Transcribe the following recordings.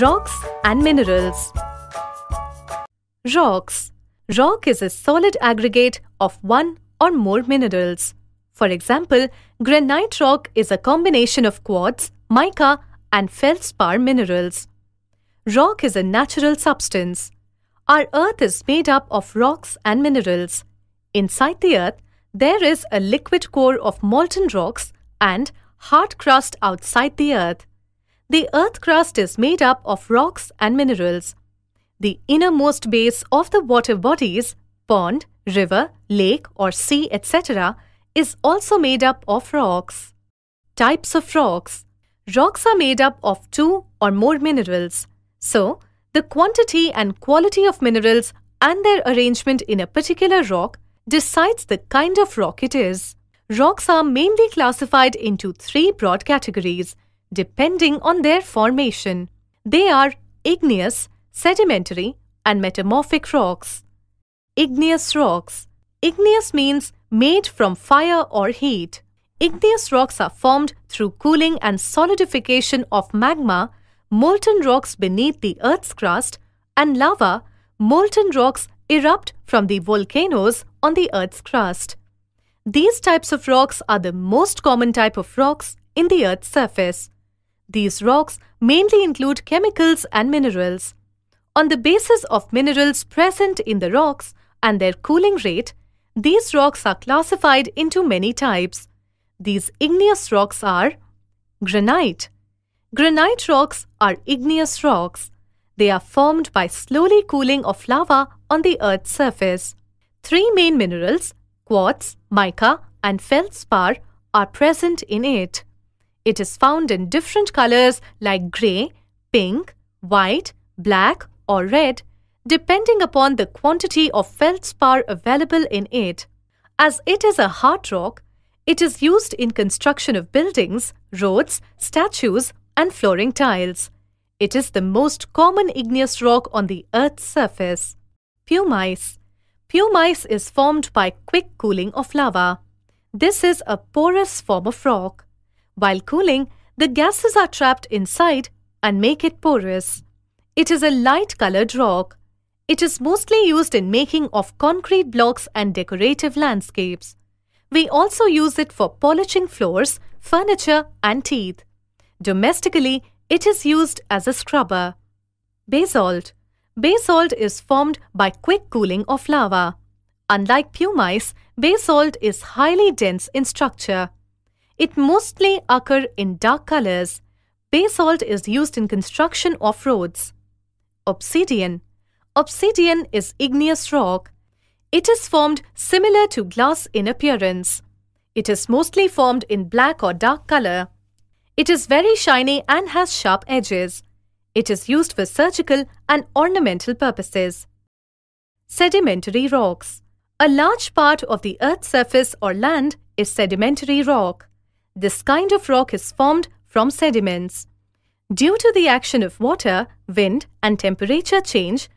Rocks and minerals. Rocks. Rock is a solid aggregate of one or more minerals. For example, granite rock is a combination of quartz, mica, and feldspar minerals. Rock is a natural substance. Our earth is made up of rocks and minerals. Inside the earth, there is a liquid core of molten rocks and hard crust outside the earth. The Earth crust is made up of rocks and minerals. The innermost base of the water bodies, pond, river, lake, or sea, etc., is also made up of rocks. Types of rocks Rocks are made up of two or more minerals. So, the quantity and quality of minerals and their arrangement in a particular rock decides the kind of rock it is. Rocks are mainly classified into three broad categories depending on their formation. They are igneous, sedimentary, and metamorphic rocks. Igneous rocks. Igneous means made from fire or heat. Igneous rocks are formed through cooling and solidification of magma, molten rocks beneath the Earth's crust, and lava, molten rocks erupt from the volcanoes on the Earth's crust. These types of rocks are the most common type of rocks in the Earth's surface. These rocks mainly include chemicals and minerals. On the basis of minerals present in the rocks and their cooling rate, these rocks are classified into many types. These igneous rocks are granite. Granite rocks are igneous rocks. They are formed by slowly cooling of lava on the Earth's surface. Three main minerals, quartz, mica and feldspar, are present in it. It is found in different colors like grey, pink, white, black or red depending upon the quantity of feldspar available in it. As it is a hard rock, it is used in construction of buildings, roads, statues and flooring tiles. It is the most common igneous rock on the Earth's surface. Pumice Pumice is formed by quick cooling of lava. This is a porous form of rock. While cooling, the gases are trapped inside and make it porous. It is a light colored rock. It is mostly used in making of concrete blocks and decorative landscapes. We also use it for polishing floors, furniture and teeth. Domestically, it is used as a scrubber. Basalt Basalt is formed by quick cooling of lava. Unlike pumice, basalt is highly dense in structure. It mostly occur in dark colors. Basalt is used in construction of roads. Obsidian. Obsidian is igneous rock. It is formed similar to glass in appearance. It is mostly formed in black or dark color. It is very shiny and has sharp edges. It is used for surgical and ornamental purposes. Sedimentary rocks. A large part of the earth's surface or land is sedimentary rock. This kind of rock is formed from sediments. Due to the action of water, wind, and temperature change,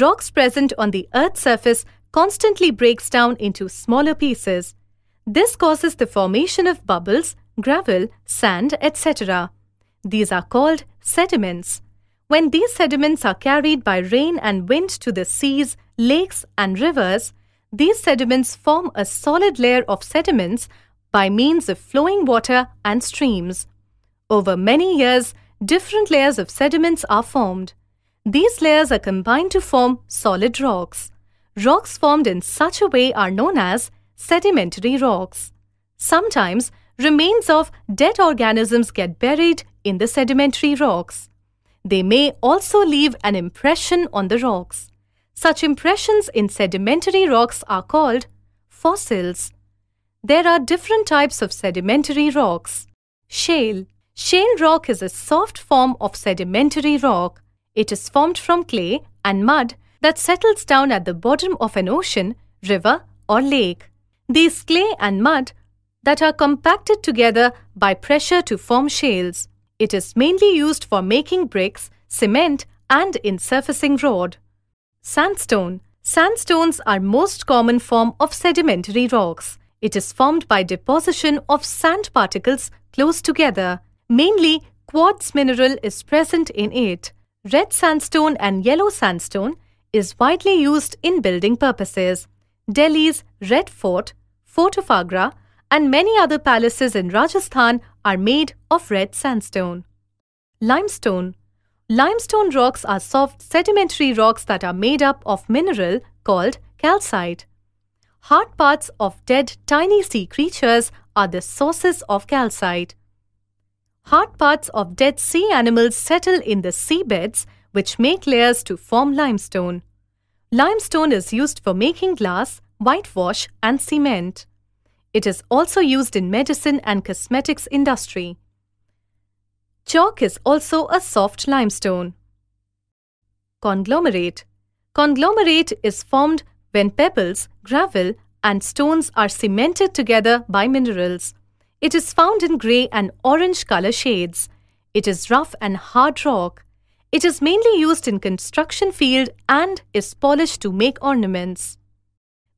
rocks present on the Earth's surface constantly breaks down into smaller pieces. This causes the formation of bubbles, gravel, sand, etc. These are called sediments. When these sediments are carried by rain and wind to the seas, lakes, and rivers, these sediments form a solid layer of sediments by means of flowing water and streams. Over many years, different layers of sediments are formed. These layers are combined to form solid rocks. Rocks formed in such a way are known as sedimentary rocks. Sometimes, remains of dead organisms get buried in the sedimentary rocks. They may also leave an impression on the rocks. Such impressions in sedimentary rocks are called fossils. There are different types of sedimentary rocks. Shale. Shale rock is a soft form of sedimentary rock. It is formed from clay and mud that settles down at the bottom of an ocean, river, or lake. These clay and mud that are compacted together by pressure to form shales. It is mainly used for making bricks, cement, and in surfacing rod. Sandstone. Sandstones are most common form of sedimentary rocks. It is formed by deposition of sand particles close together. Mainly, quartz mineral is present in it. Red sandstone and yellow sandstone is widely used in building purposes. Delhi's Red Fort, Fort of Agra, and many other palaces in Rajasthan are made of red sandstone. Limestone Limestone rocks are soft sedimentary rocks that are made up of mineral called calcite hard parts of dead tiny sea creatures are the sources of calcite. Hard parts of dead sea animals settle in the seabeds, which make layers to form limestone. Limestone is used for making glass, whitewash, and cement. It is also used in medicine and cosmetics industry. Chalk is also a soft limestone. Conglomerate Conglomerate is formed when pebbles, gravel, and stones are cemented together by minerals. It is found in grey and orange color shades. It is rough and hard rock. It is mainly used in construction field and is polished to make ornaments.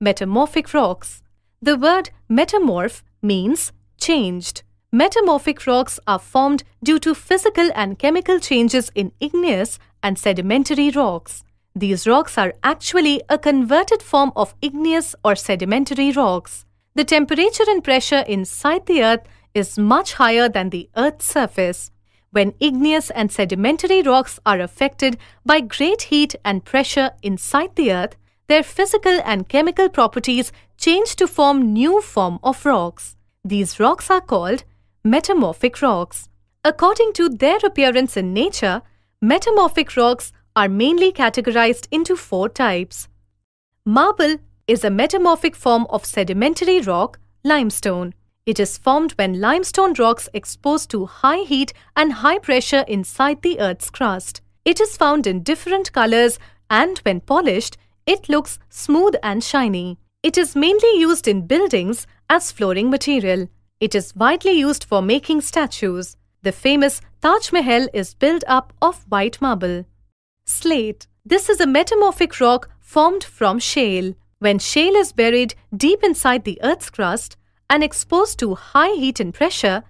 Metamorphic rocks. The word metamorph means changed. Metamorphic rocks are formed due to physical and chemical changes in igneous and sedimentary rocks. These rocks are actually a converted form of igneous or sedimentary rocks. The temperature and pressure inside the earth is much higher than the earth's surface. When igneous and sedimentary rocks are affected by great heat and pressure inside the earth, their physical and chemical properties change to form new form of rocks. These rocks are called metamorphic rocks. According to their appearance in nature, metamorphic rocks are mainly categorized into four types. Marble is a metamorphic form of sedimentary rock, limestone. It is formed when limestone rocks exposed to high heat and high pressure inside the Earth's crust. It is found in different colors and when polished, it looks smooth and shiny. It is mainly used in buildings as flooring material. It is widely used for making statues. The famous Taj Mahal is built up of white marble slate. This is a metamorphic rock formed from shale. When shale is buried deep inside the Earth's crust and exposed to high heat and pressure,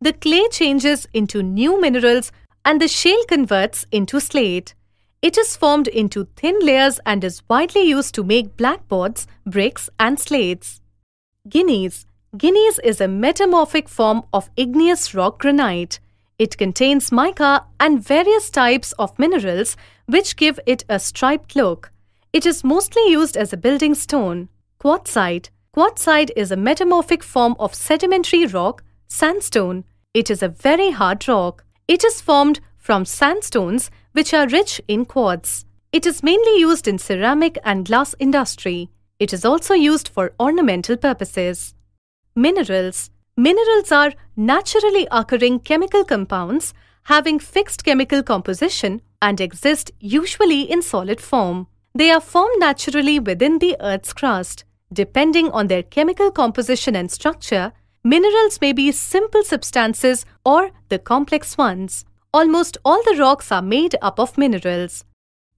the clay changes into new minerals and the shale converts into slate. It is formed into thin layers and is widely used to make blackboards, bricks, and slates. Guineas Guineas is a metamorphic form of igneous rock granite. It contains mica and various types of minerals which give it a striped look. It is mostly used as a building stone. Quartzite. Quartzite is a metamorphic form of sedimentary rock, sandstone. It is a very hard rock. It is formed from sandstones which are rich in quartz. It is mainly used in ceramic and glass industry. It is also used for ornamental purposes. Minerals. Minerals are naturally occurring chemical compounds having fixed chemical composition and exist usually in solid form. They are formed naturally within the Earth's crust. Depending on their chemical composition and structure, minerals may be simple substances or the complex ones. Almost all the rocks are made up of minerals.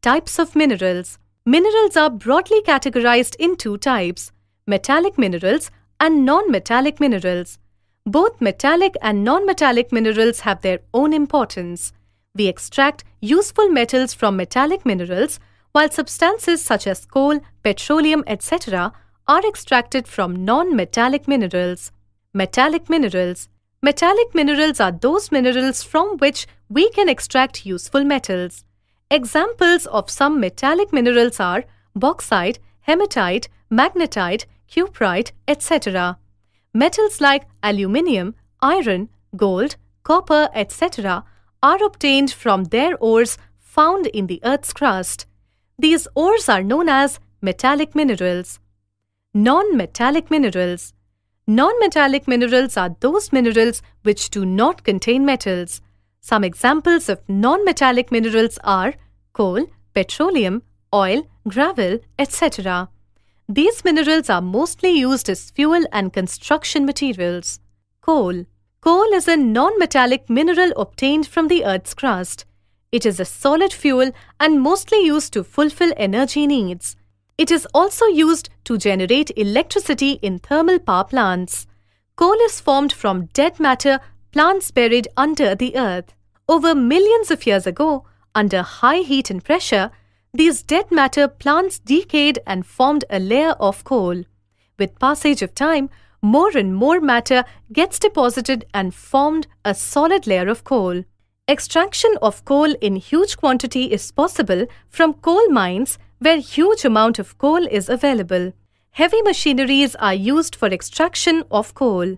Types of minerals Minerals are broadly categorized in two types metallic minerals and non metallic minerals. Both metallic and non-metallic minerals have their own importance. We extract useful metals from metallic minerals, while substances such as coal, petroleum, etc. are extracted from non-metallic minerals. Metallic minerals Metallic minerals are those minerals from which we can extract useful metals. Examples of some metallic minerals are bauxite, hematite, magnetite, cuprite, etc. Metals like aluminium, iron, gold, copper, etc. are obtained from their ores found in the Earth's crust. These ores are known as metallic minerals. Non-metallic minerals. Non-metallic minerals are those minerals which do not contain metals. Some examples of non-metallic minerals are coal, petroleum, oil, gravel, etc. These minerals are mostly used as fuel and construction materials. Coal. Coal is a non-metallic mineral obtained from the Earth's crust. It is a solid fuel and mostly used to fulfill energy needs. It is also used to generate electricity in thermal power plants. Coal is formed from dead matter plants buried under the earth. Over millions of years ago, under high heat and pressure, these dead matter plants decayed and formed a layer of coal. With passage of time, more and more matter gets deposited and formed a solid layer of coal. Extraction of coal in huge quantity is possible from coal mines where huge amount of coal is available. Heavy machineries are used for extraction of coal.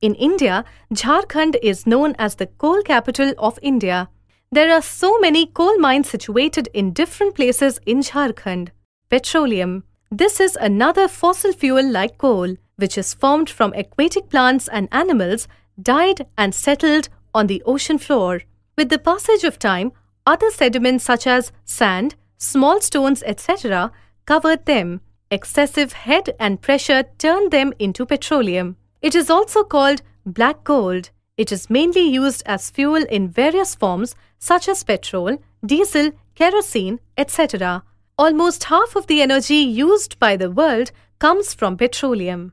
In India, Jharkhand is known as the coal capital of India. There are so many coal mines situated in different places in Jharkhand. Petroleum. This is another fossil fuel like coal, which is formed from aquatic plants and animals, died and settled on the ocean floor. With the passage of time, other sediments such as sand, small stones, etc., covered them. Excessive head and pressure turned them into petroleum. It is also called black gold. It is mainly used as fuel in various forms such as petrol, diesel, kerosene, etc. Almost half of the energy used by the world comes from petroleum.